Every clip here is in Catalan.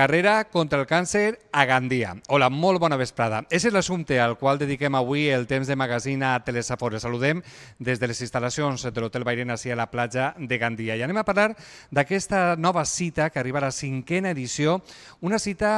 Carrera contra el càncer a Gandia. Hola, molt bona vesprada. És l'assumpte al qual dediquem avui el temps de magazine a Telesafor. Saludem des de les instal·lacions de l'Hotel Bairena, a la platja de Gandia. I anem a parlar d'aquesta nova cita que arriba a la cinquena edició, una cita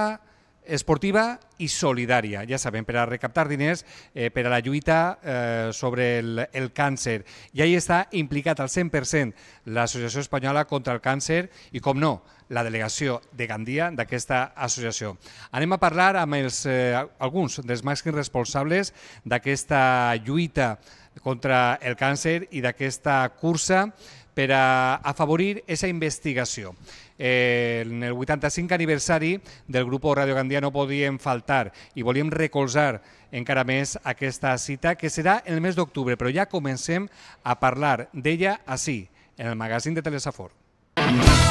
esportiva i solidària, ja sabem, per a recaptar diners eh, per a la lluita eh, sobre el, el càncer. I ahí està implicat al 100% l'Associació Espanyola contra el Càncer i, com no, la delegació de Gandia d'aquesta associació. Anem a parlar amb els, eh, alguns dels màxims responsables d'aquesta lluita contra el càncer i d'aquesta cursa per a afavorir aquesta investigació eh, en el 85 aniversari del grup Radio Gandia no podíem faltar i volíem recolzar encara més aquesta cita, que serà el mes d'octubre, però ja comencem a parlar d'ella així, en el magazín de Telesafor. Mm -hmm.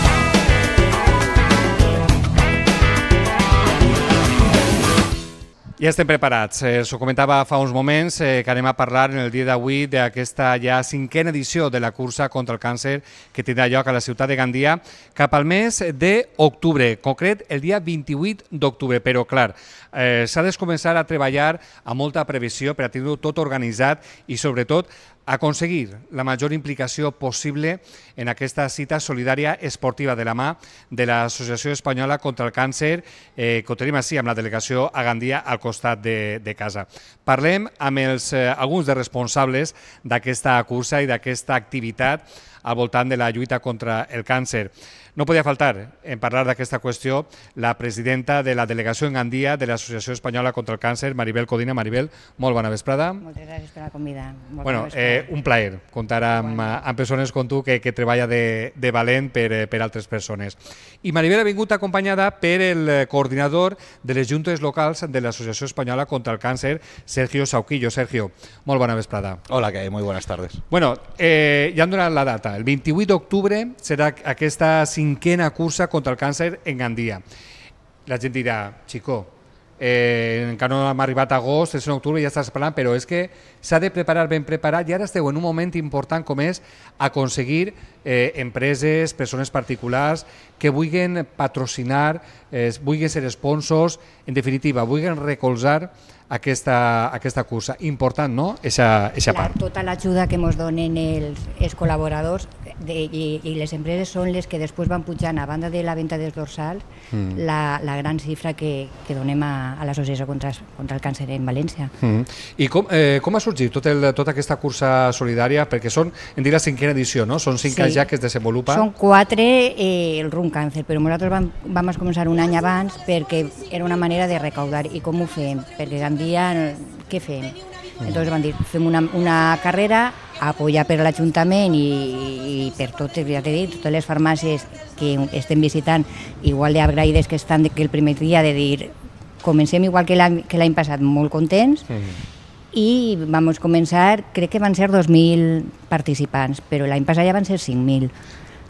Ja estem preparats. Eh, S'ho comentava fa uns moments eh, que anem a parlar en el dia d'avui d'aquesta ja cinquena edició de la cursa contra el càncer que tindrà lloc a la ciutat de Gandia cap al mes d'octubre, concret el dia 28 d'octubre. Però, clar, eh, s'ha de començar a treballar amb molta previsió per a tenir-ho tot organitzat i, sobretot, aconseguir la major implicació possible en aquesta cita solidària esportiva de la mà de l'Associació Espanyola contra el Càncer eh, que ho tenim així amb la delegació a Gandia al costat de, de casa. Parlem amb els, eh, alguns dels responsables d'aquesta cursa i d'aquesta activitat al voltant de la lluita contra el càncer. No podia faltar en parlar d'aquesta qüestió la presidenta de la delegació en Gandia de l'Associació Espanyola contra el Càncer, Maribel Codina. Maribel, molt bona vesprada. Moltes gràcies per la convida. Molt bueno, eh, un plaer comptar amb, eh, amb persones com tu que, que treballa de, de valent per, eh, per altres persones. I Maribel ha vingut acompanyada per el eh, coordinador de les juntes locals de l'Associació Espanyola contra el Càncer, Sergio Sauquillo. Sergio, molt bona vesprada. Hola, que molt bona tardes. Bueno, eh, ja han donat la data. El 28 d'octubre serà aquesta cinquena cursa contra el càncer en Gandia. La gent dirà, xicó, eh, encara no hem arribat a agost, és en octubre, ja estàs parlant, però és que s'ha de preparar ben preparat i ara esteu en un moment important com és aconseguir eh, empreses, persones particulars que vulguin patrocinar, eh, vulguin ser sponsors, en definitiva, vulguin recolzar aquesta, aquesta cursa. Important, no?, aquesta part. Tota l'ajuda que ens donen els, els col·laboradors de, i, i les empreses són les que després van pujant, a banda de la venda dels dorsals, mm. la, la gran cifra que, que donem a, a l'Associació contra, contra el Càncer en València. Mm. I com, eh, com ha sorgit tot el, tota aquesta cursa solidària? Perquè són, en dir la cinquena edició, no? Són cinc sí. anys ja que es desenvolupa. Són quatre eh, el Run Càncer, però nosaltres vam, vam començar un any abans perquè era una manera de recaudar. I com ho fem? Perquè Gandia, què fem? Mm. Entonces van dir, fem una, una carrera apoyar per l'Ajuntament i, i per totes, ja dit, totes les farmàcies que estem visitant, igual d'agraïdes que estan que el primer dia de dir comencem igual que l'any passat, molt contents, sí. Mm. i vamos començar, crec que van ser 2.000 participants, però l'any passat ja van ser 5.000.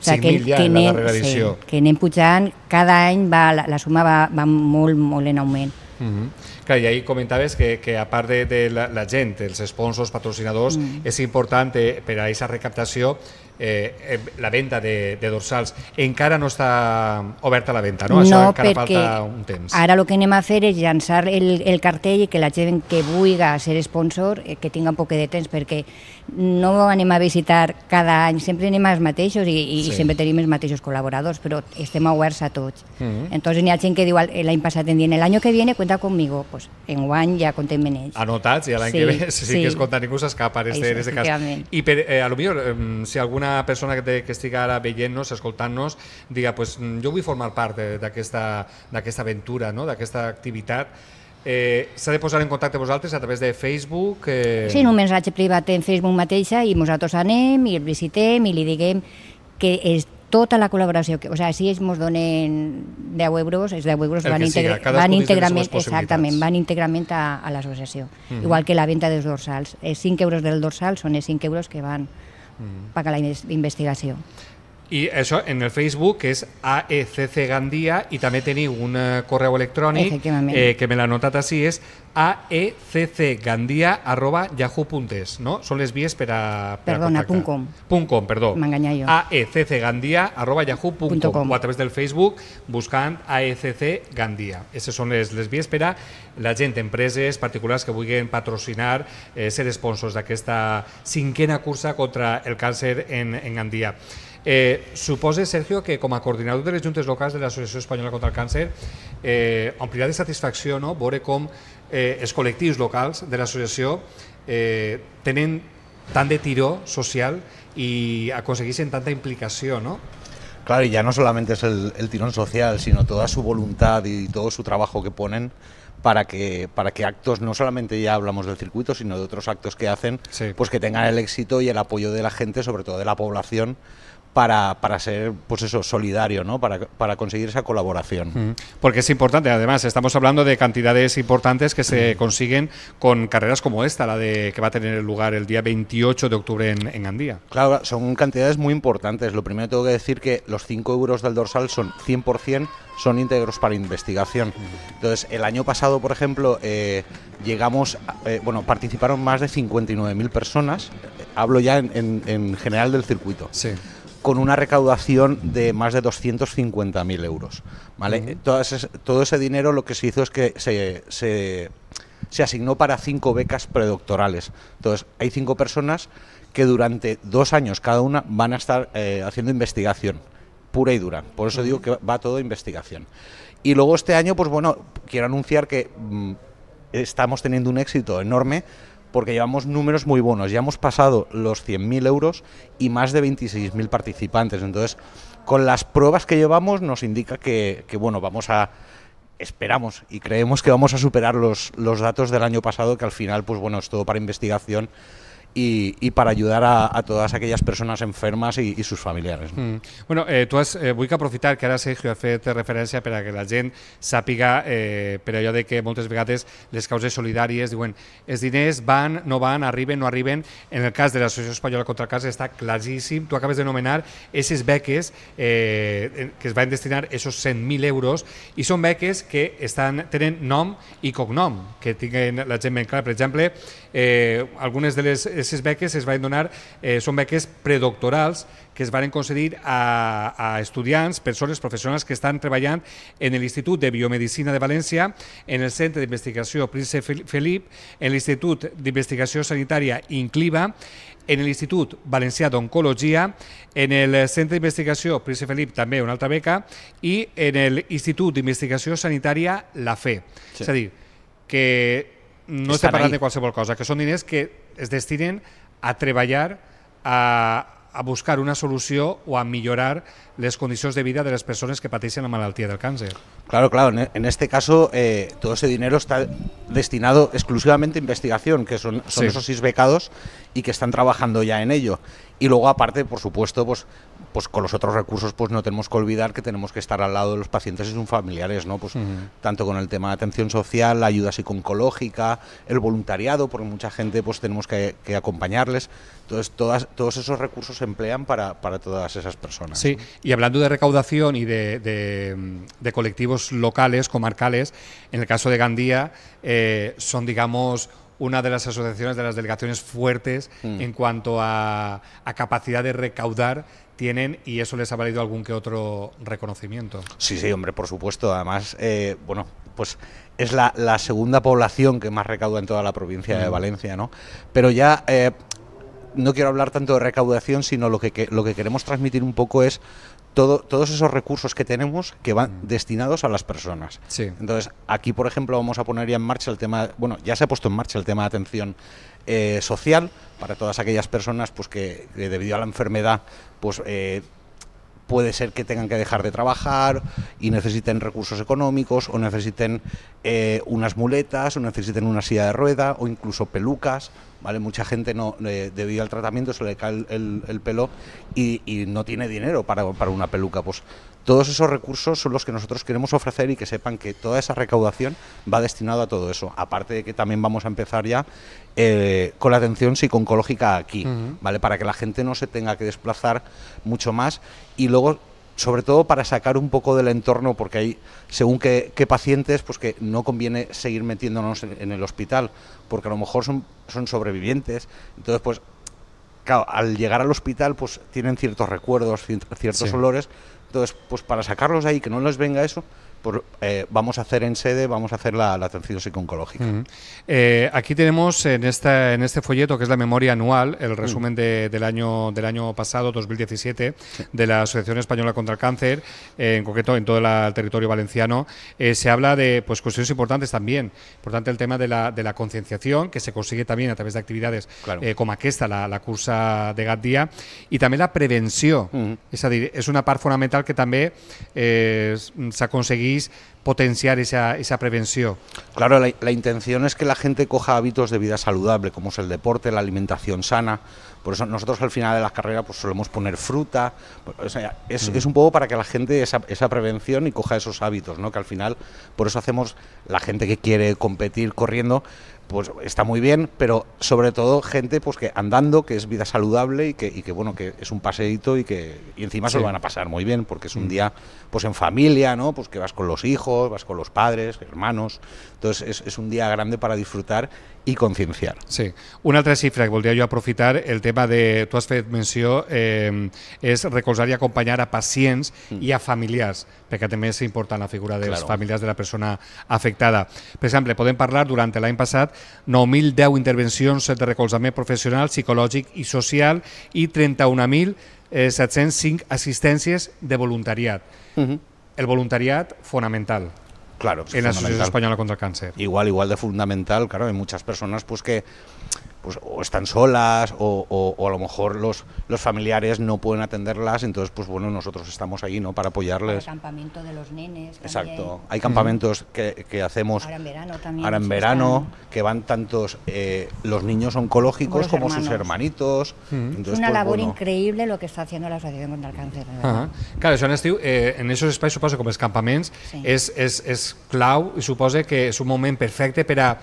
O sigui, que, ja, que, anem, sí, que anem pujant, cada any va, la, la suma va, va molt, molt en augment. Uh -huh. Clar, i ahir comentaves que, que a part de, de la, la gent, els sponsors, patrocinadors, uh mm. -huh. és important eh, per a aquesta recaptació Eh, eh, la venda de, de dorsals encara no està oberta la venda, no? no Això encara falta un temps. Ara el que anem a fer és llançar el, el cartell i que la gent que vulgui ser sponsor eh, que tinga un poc de temps perquè no anem a visitar cada any, sempre anem als mateixos i, i sí. sempre tenim els mateixos col·laboradors, però estem oberts a tots. Uh mhm. -huh. Entonces n'hi ha gent que diu l'any passat en dient l'any que viene cuenta conmigo, pues en any ja contem en ells. Anotats i l'any sí, que ve, si sí. que es compta ningú s'escapa en aquest en cas. I per, eh, a lo millor, eh, si alguna una persona que, te, que estigui ara veient-nos, escoltant-nos, diga, pues, mm, jo vull formar part d'aquesta aventura, no? d'aquesta activitat, Eh, S'ha de posar en contacte amb vosaltres a través de Facebook? Eh... Sí, en un missatge privat en Facebook mateixa i nosaltres anem i el visitem i li diguem que és tota la col·laboració, que, o sigui, si ells ens donen 10 euros, els 10 euros el van, siga, van íntegrament, exactament, van íntegrament a, a l'associació. Mm -hmm. Igual que la venda dels dorsals. Els eh, 5 euros del dorsal són els 5 euros que van mm. perquè la investigació. I això en el Facebook, que és AECC Gandia, i també teniu un eh, correu electrònic eh, que me l'ha notat així, és aeccgandia arroba yahoo.es, no? Són les vies per a, per Perdona, a punt com. Punt com, perdó. M'enganyà jo. aeccgandia arroba yahoo.com o a través del Facebook buscant AECC Gandia. Aquestes són les, les vies per a la gent, empreses particulars que vulguin patrocinar, eh, ser sponsors d'aquesta cinquena cursa contra el càncer en, en Gandia. Eh, suposa, Sergio, que com a coordinador de les juntes locals de l'Associació Espanyola contra el Càncer, eh, omplirà de satisfacció no? veure com eh, els col·lectius locals de l'associació eh, tenen tant de tiró social i aconsegueixen tanta implicació, ¿no? Claro, y ya no solamente es el, el, tirón social, sino toda su voluntad y todo su trabajo que ponen para que, para que actos, no solamente ya hablamos del circuito, sino de otros actos que hacen, sí. pues que tengan el éxito y el apoyo de la gente, sobre todo de la población, para, para, ser, pues eso, solidario, ¿no? Para, conseguir esa colaboración. Porque es importante, además, estamos hablando de cantidades importantes que se consiguen con carreras como esta, la de que va a tener lugar el día 28 de octubre en, Andía. Claro, son cantidades muy importantes. Lo primero tengo que decir que los 5 euros del dorsal son 100% son íntegros para investigación. Entonces, el año pasado, por ejemplo, eh, llegamos, eh, bueno, participaron más de 59.000 personas, eh, hablo ya en, en, en general del circuito. Sí con una recaudación de más de 250.000 euros. ¿vale? todo, ese, dinero lo que se hizo es que se, asignó para cinco becas predoctorales. Entonces, hay cinco personas que durante dos años cada una van a estar eh, haciendo investigación pura y dura. Por eso digo que va todo investigación. Y luego este año, pues bueno, quiero anunciar que mm, estamos teniendo un éxito enorme porque llevamos números muy buenos. Ya hemos pasado los 100.000 euros y más de 26.000 participantes. Entonces, con las pruebas que llevamos nos indica que, que, bueno, vamos a esperamos y creemos que vamos a superar los, los datos del año pasado, que al final, pues bueno, es todo para investigación y, y, para ayudar a, a, todas aquellas personas enfermas y, y sus familiares. No? Mm. Bueno, eh, tu has, eh, a aprofitar que ara Sergio ha hecho referencia per a que la gent sápiga, eh, pero yo de que moltes vegades les causes solidàries diuen es diners van, no van, arriben, no arriben. En el cas de l'Associació Española contra el está està claríssim. Tu acabes de nomenar esos beques eh, que es van destinar esos 100.000 euros i són beques que estan, tenen nom i cognom, que tienen la gente ben clara. Per exemple, eh, algunes de les aquestes beques es van donar, eh, són beques predoctorals que es varen concedir a, a estudiants, persones professionals que estan treballant en l'Institut de Biomedicina de València, en el Centre d'Investigació Príncep Felip, en l'Institut d'Investigació Sanitària INCLIVA, en l'Institut Valencià d'Oncologia, en el Centre d'Investigació Príncep Felip també una altra beca i en l'Institut d'Investigació Sanitària La FE. Sí. És a dir, que no estem parlant ahí. de qualsevol cosa, que són diners que es destinen a treballar a, buscar una solución o a mejorar las condiciones de vida de las personas que padecen la malaltía del cáncer. Claro, claro. En e, este caso, eh, todo ese dinero está destinado exclusivamente a investigación, que son, esos seis becados y que están trabajando ya en ello. Y luego, aparte, por supuesto, pues pues con los otros recursos pues no tenemos que olvidar que tenemos que estar al lado de los pacientes y sus familiares, ¿no? Pues tanto con el tema de atención social, la ayuda psicológica, el voluntariado, porque mucha gente pues tenemos que, acompañarles. Entonces todos esos recursos se emplean para, todas esas personas. Sí, y hablando de recaudación y de, colectivos locales, comarcales, en el caso de Gandía eh, son, digamos, una de las asociaciones de las delegaciones fuertes mm. en cuanto a, capacidad de recaudar tienen y eso les ha valido algún que otro reconocimiento. Sí, sí, hombre, por supuesto. Además, eh, bueno, pues es la, segunda población que más recauda en toda la provincia de mm. Valencia, ¿no? Pero ya... Eh, no quiero hablar tanto de recaudación, sino lo que, lo que queremos transmitir un poco es todo, todos esos recursos que tenemos que van mm. destinados a las personas. Entonces, aquí, por ejemplo, vamos a poner ya en marcha el tema, bueno, ya se ha puesto en marcha el tema de atención eh, social para todas aquellas personas pues, que, debido a la enfermedad, pues... Eh, puede ser que tengan que dejar de trabajar y necesiten recursos económicos o necesiten eh, unas muletas o necesiten una silla de rueda o incluso pelucas ¿vale? Mucha gente no, eh, debido al tratamiento se le cae el, pelo y, no tiene dinero para, una peluca. Pues todos esos recursos son los que nosotros queremos ofrecer y que sepan que toda esa recaudación va destinada a todo eso. Aparte de que también vamos a empezar ya eh, con la atención psicológica aquí, ¿vale? Para que la gente no se tenga que desplazar mucho más. Y luego sobre todo para sacar un poco del entorno, porque hay según qué, pacientes, pues que no conviene seguir metiéndonos en, el hospital, porque a lo mejor son, son sobrevivientes, entonces pues claro, al llegar al hospital pues tienen ciertos recuerdos, ciertos olores, entonces pues para sacarlos ahí, que no les venga eso, eh, vamos a hacer en sede, vamos a hacer la, atención eh, aquí tenemos en, esta, en este folleto, que es la memoria anual, el resumen mm. del, año, del año pasado, 2017, de la Asociación Española contra el Cáncer, eh, en concreto en todo el territorio valenciano, se habla de pues, cuestiones importantes también. Importante el tema de la, de la concienciación, que se consigue también a través de actividades como aquesta, la, la cursa de gat y también la prevención Es una parte fundamental que también se ha conseguido potenciar esa, esa prevención? Claro, la, intención es que la gente coja hábitos de vida saludable, como es el deporte, la alimentación sana. Por eso nosotros al final de las carreras pues, solemos poner fruta. Pues, es, es, un poco para que la gente esa, esa prevención y coja esos hábitos, ¿no? que al final por eso hacemos la gente que quiere competir corriendo, pues está muy bien, pero sobre todo gente pues que andando, que es vida saludable y que, y que bueno, que es un paseíto y que y encima se lo van a pasar muy bien, porque es un mm. día pues en familia, ¿no? Pues que vas con los hijos, vas con los padres, hermanos. Entonces es, es un día grande para disfrutar i concienciar. Sí. Una altra xifra que voldria jo aprofitar, el tema de, tu has fet menció, eh, és recolzar i acompanyar a pacients mm. i a familiars, perquè també és important la figura dels claro. familiars de la persona afectada. Per exemple, podem parlar durant l'any passat 9.010 intervencions de recolzament professional, psicològic i social i 31.705 eh, assistències de voluntariat. Mm -hmm. El voluntariat fonamental Claro, pues en la Sociedad Española contra el Cáncer. Igual, igual de fundamental, claro, hay muchas personas pues que pues o están solas o, o, a lo mejor los, los familiares no pueden atenderlas, entonces pues bueno, nosotros estamos ahí, ¿no? Para apoyarles. El campamento de los nenes. Exacto. Hay campamentos que, que, hacemos ahora en verano también. Ahora en verano, que van tantos eh, los niños oncológicos como, sus hermanitos. es una pues, labor increíble lo que está haciendo la Asociación contra el Cáncer. Claro, en, este, eh, en esos espacios supongo, como es es es es cloud y clau que es un momento perfecto para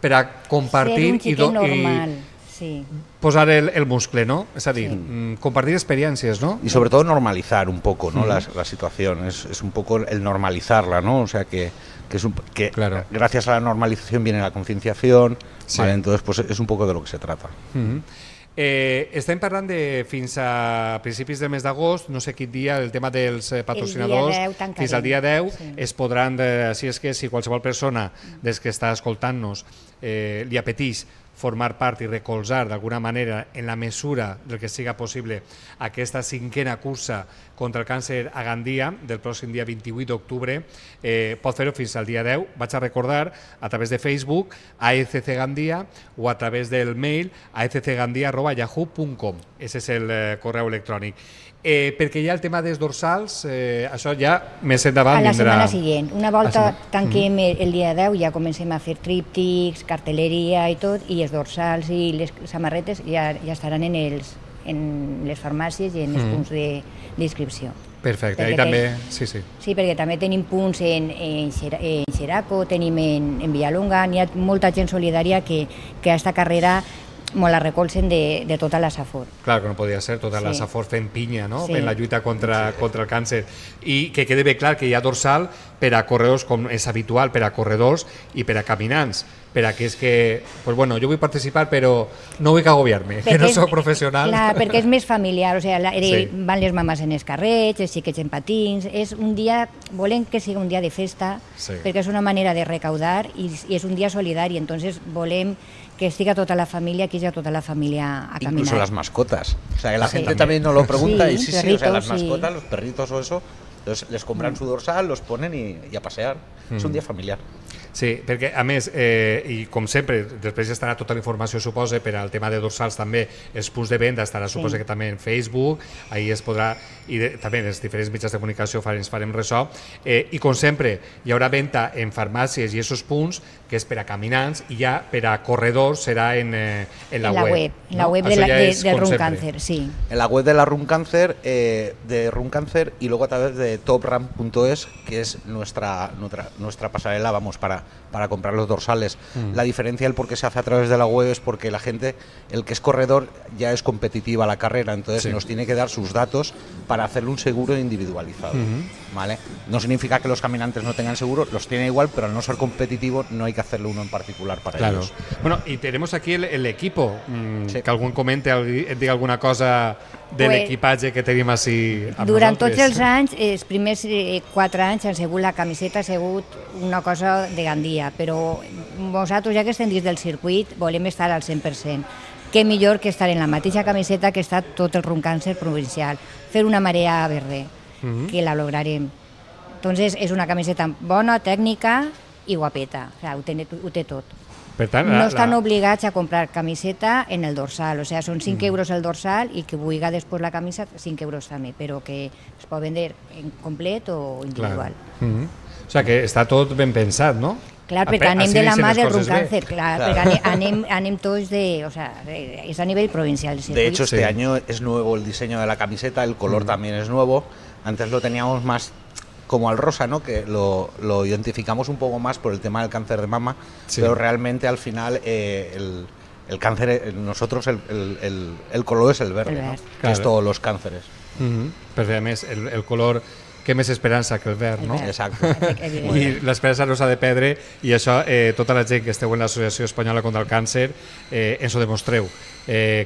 per compartir y normal. posar el, el muscle, ¿no? Es decir, mm, compartir experiencias, ¿no? Y sobre todo normalizar un poco, ¿no? Mm. la, situación, es, un poco el normalizarla, ¿no? O sea, que, es un, que gracias a la normalización viene la concienciación, Entonces, pues es un poco de lo que se trata. Mm-hmm. Eh, estem parlant de fins a principis de mes d'agost, no sé quin dia, el tema dels eh, patrocinadors, 10, fins al dia 10 sí. es podran, eh, si és que si qualsevol persona des que està escoltant-nos eh, li apetís formar part i recolzar d'alguna manera en la mesura del que siga possible aquesta cinquena cursa contra el càncer a Gandia del pròxim dia 28 d'octubre. Eh, pot fer-ho fins al dia 10. Vaig a recordar a través de Facebook, AECC Gandia o a través del mail aeccgandia.yahoo.com. Ese és el eh, correu electrònic. Eh, perquè hi ha el tema dels dorsals, eh, això ja més endavant vindrà... A la vindrà... setmana siguent. Una volta tanquem mm -hmm. el dia 10, ja comencem a fer tríptics, cartelleria i tot, i les dorsals i les samarretes ja, ja estaran en, els, en les farmàcies i en els mm. punts d'inscripció. Perfecte, perquè i també... Ten... Sí, sí. Sí, perquè també tenim punts en, en, en Xeraco, tenim en, en Vialonga, n'hi ha molta gent solidària que, que aquesta carrera molt la recolzen de, de tota la Safor. Clar, que no podia ser tota sí. la Safor fent pinya no? sí. en la lluita contra, contra el càncer. I que quede bé clar que hi ha dorsal per a corredors, com és habitual, per a corredors i per a caminants per a que és que, pues bueno, jo vull participar però no vull que agobiar-me, que no sóc professional. Clar, perquè és més familiar, o sigui, sea, la, eh, sí. van les mames en els carrets, els xiquets en patins, és un dia, volem que sigui un dia de festa, sí. perquè és una manera de recaudar i, i és un dia solidari, entonces volem que siga toda la familia, que ya toda la familia a caminar. Incluso las mascotas. O sea, que la sí. gente también nos lo pregunta sí, y sí, perritos, sí, o sea, las mascotas, los perritos o eso, les compran su dorsal, los ponen y, y a pasear. Mm. Es un mm. día familiar. Sí, perquè a més, eh, i com sempre, després ja estarà tota la informació, suposa, per al tema de dorsals també, els punts de venda estarà, suposa que també en Facebook, ahir es podrà, i de, també en els diferents mitjans de comunicació farem, farem ressò, eh, i com sempre, hi haurà venda en farmàcies i aquests punts, que és per a caminants, i ja per a corredors serà en, eh, en, la, en la web. web no? En la web de la, ja de, del Run Cancer, sí. En la web de la Run Cancer, eh, de Run Cancer, i luego a través de topram.es, que és nostra, nostra, nostra passarel·la, vamos, para para, comprar los dorsales. Mm. La diferencia, del por qué se hace a través de la web es porque la gente, el que es corredor, ya es competitiva la carrera, entonces nos tiene que dar sus datos para hacerle un seguro individualizado. ¿vale? No significa que los caminantes no tengan seguro, los tiene igual, pero al no ser competitivo no hay que hacerle uno en particular para ellos. Bueno, y tenemos aquí el, equipo, mm, que algún comente, diga alguna cosa de pues, l'equipatge que tenim així amb Durant nosaltres. tots els anys, eh, els primers eh, quatre anys, han sigut la camiseta ha sigut una cosa de Gandia, però nosaltres, ja que estem dins del circuit, volem estar al 100%. Què millor que estar en la mateixa camiseta que està tot el roncàncer provincial, fer una marea verde, uh mhm. -huh. que la lograrem. Entonces, és una camiseta bona, tècnica i guapeta, o sea, ho, té, ho té tot. no están obligados a comprar camiseta en el dorsal, o sea, son 5 euros el dorsal y que vulgui después la camisa 5 euros también. Pero que se puede vender en completo o individual. O sea, que está todo bien pensado, no? Claro, pero anem de la madre del un claro. pero anem, de, o sea, eh, es a nivel provincial. De hecho, este año es nuevo el diseño de la camiseta, el color también es nuevo. Antes lo teníamos más como al rosa, ¿no? que lo, identificamos un poco más por el tema del cáncer de mama, pero realmente al final eh, el, cáncer, eh, nosotros el, color es el verde, que es todos los cánceres. Pero además el color que més esperanza que el verde? no? Exacte. Y la no rosa de Pedre y eso eh, tota la gent que esteu en Asociación Española contra el Cáncer eso eh, ens demostreu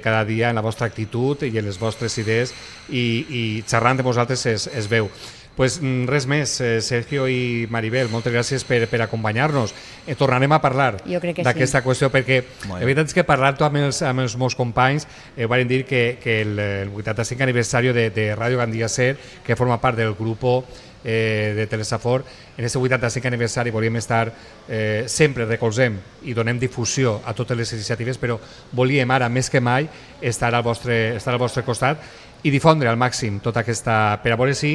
cada día en la vostra actitud y en les vostres idees i, i xerrant de vosaltres es, es veu. Pues mm, res més, eh, Sergio i Maribel, moltes gràcies per, per acompanyar-nos. Eh, tornarem a parlar d'aquesta sí. qüestió, perquè la veritat és que parlant amb els, amb els meus companys eh, van dir que, que el, el 85 aniversari de, de Ràdio Gandia Ser, que forma part del grup eh, de Telesafor, en aquest 85 aniversari volíem estar, eh, sempre recolzem i donem difusió a totes les iniciatives, però volíem ara, més que mai, estar al vostre, estar al vostre costat i difondre al màxim tota aquesta... Per a veure si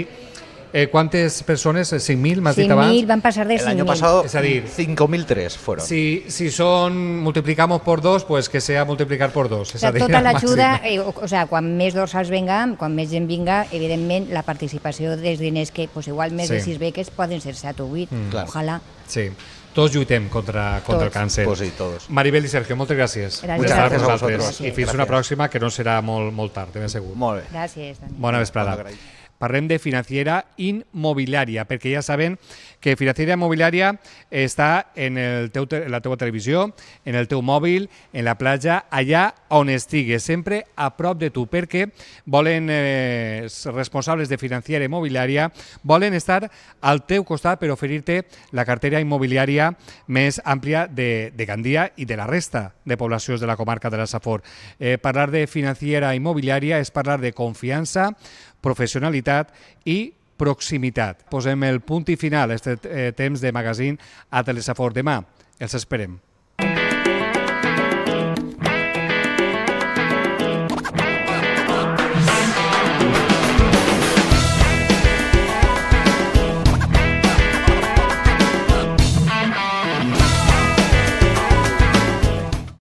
Eh, ¿Cuántas personas? ¿5.000? Eh, ¿Más 5.000 van a pasar de 5.000. El año pasado, 5.003 fueron. Si, si son, multiplicamos por dos, pues que sea multiplicar por dos. És o toda la ayuda, eh, o, o sigui, quan més dorsals venga, quan més gent venga, evidentment la participació dels diners que, pues, igual més sí. de 6 beques poden ser 7 o 8, mm. Sí. Tots lluitem contra, contra tots. el càncer. Pues sí, tots. Maribel i Sergio, moltes gràcies. Gràcies, gràcies a vosaltres. Gràcies. I fins gràcies. una pròxima, que no serà molt, molt tard, ben segur. Molt bé. Gràcies. Dani. Bona vesprada. Bona Parlem de financiera immobiliària, perquè ja saben que financiera immobiliària està en, el teu, en la teva televisió, en el teu mòbil, en la platja, allà on estigues, sempre a prop de tu, perquè volen eh, responsables de financiera immobiliària, volen estar al teu costat per oferir-te la cartera immobiliària més àmplia de, de Gandia i de la resta de poblacions de la comarca de la Safor. Eh, parlar de financiera immobiliària és parlar de confiança, professionalitat i proximitat. Posem el punt i final a aquest eh, temps de magazín a Telesafor. Demà els esperem.